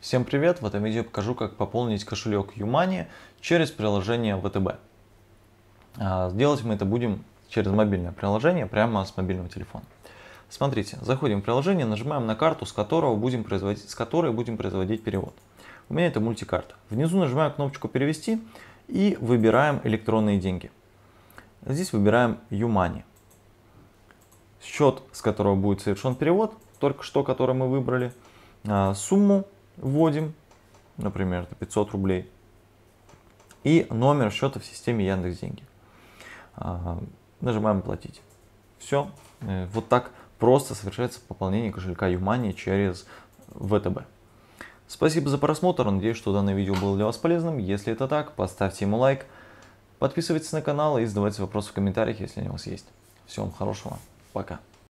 Всем привет! В этом видео покажу, как пополнить кошелек Юмани через приложение ВТБ. А, сделать мы это будем через мобильное приложение, прямо с мобильного телефона. Смотрите, заходим в приложение, нажимаем на карту, с, которого будем производить, с которой будем производить перевод. У меня это мультикарта. Внизу нажимаю кнопочку «Перевести» и выбираем электронные деньги. Здесь выбираем Юмани. Счет, с которого будет совершен перевод, только что который мы выбрали, а, сумму вводим, например, это 500 рублей, и номер счета в системе Яндекс Деньги. А, нажимаем «Платить». Все. Э, вот так просто совершается пополнение кошелька Юмани через ВТБ. Спасибо за просмотр, надеюсь, что данное видео было для вас полезным. Если это так, поставьте ему лайк, подписывайтесь на канал и задавайте вопросы в комментариях, если они у вас есть. Всем хорошего, пока.